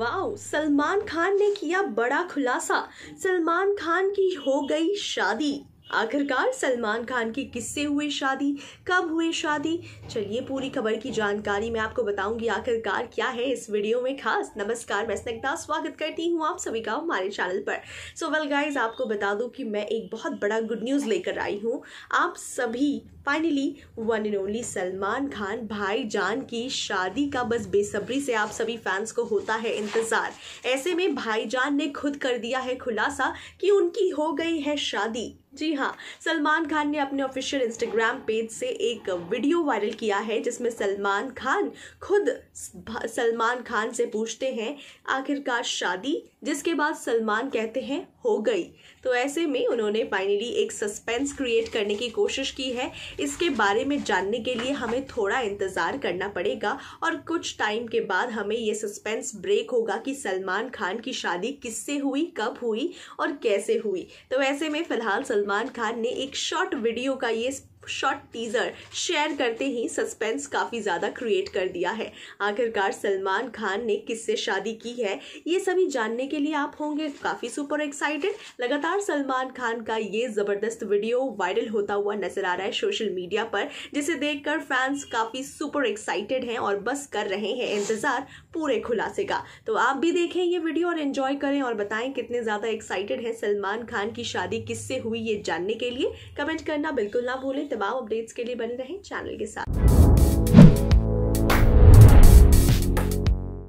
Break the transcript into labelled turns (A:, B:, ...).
A: wow Salman Khan ने किया बड़ा खुलासा सलमान खान की हो गई शादी आखिरकार सलमान खान की किससे हुए शादी कब हुए शादी चलिए पूरी खबर की जानकारी मैं आपको बताऊंगी आखिरकार क्या है इस वीडियो में खास नमस्कार मैं स्नग्धा स्वागत करती हूँ आप सभी का हमारे चैनल पर सो वेल गाइज आपको बता दूं कि मैं एक बहुत बड़ा गुड न्यूज़ लेकर आई हूँ आप सभी finally one and only Salman Khan भाई जान की शादी का बस बेसब्री से आप सभी फैंस को होता है इंतज़ार ऐसे में भाई जान ने खुद कर दिया है खुलासा कि उनकी हो गई है शादी जी हाँ सलमान खान ने अपने ऑफिशियल इंस्टाग्राम पेज से एक वीडियो वायरल किया है जिसमें सलमान खान खुद सलमान खान से पूछते हैं आखिरकार शादी जिसके बाद सलमान कहते हैं हो गई तो ऐसे में उन्होंने फाइनली एक सस्पेंस क्रिएट करने की कोशिश की है इसके बारे में जानने के लिए हमें थोड़ा इंतज़ार करना पड़ेगा और कुछ टाइम के बाद हमें ये सस्पेंस ब्रेक होगा कि सलमान खान की शादी किससे हुई कब हुई और कैसे हुई तो ऐसे में फ़िलहाल सलमान खान ने एक शॉर्ट वीडियो का ये शॉर्ट टीजर शेयर करते ही सस्पेंस काफ़ी ज़्यादा क्रिएट कर दिया है आखिरकार सलमान खान ने किससे शादी की है ये सभी जानने के लिए आप होंगे काफ़ी सुपर एक्साइटेड लगातार सलमान खान का ये ज़बरदस्त वीडियो वायरल होता हुआ नजर आ रहा है सोशल मीडिया पर जिसे देखकर फैंस काफ़ी सुपर एक्साइटेड हैं और बस कर रहे हैं इंतज़ार पूरे खुलासे का तो आप भी देखें ये वीडियो और इंजॉय करें और बताएं कितने ज़्यादा एक्साइटेड है सलमान खान की शादी किससे हुई ये जानने के लिए कमेंट करना बिल्कुल ना भूलें तमाम अपडेट्स के लिए बने रहें चैनल के साथ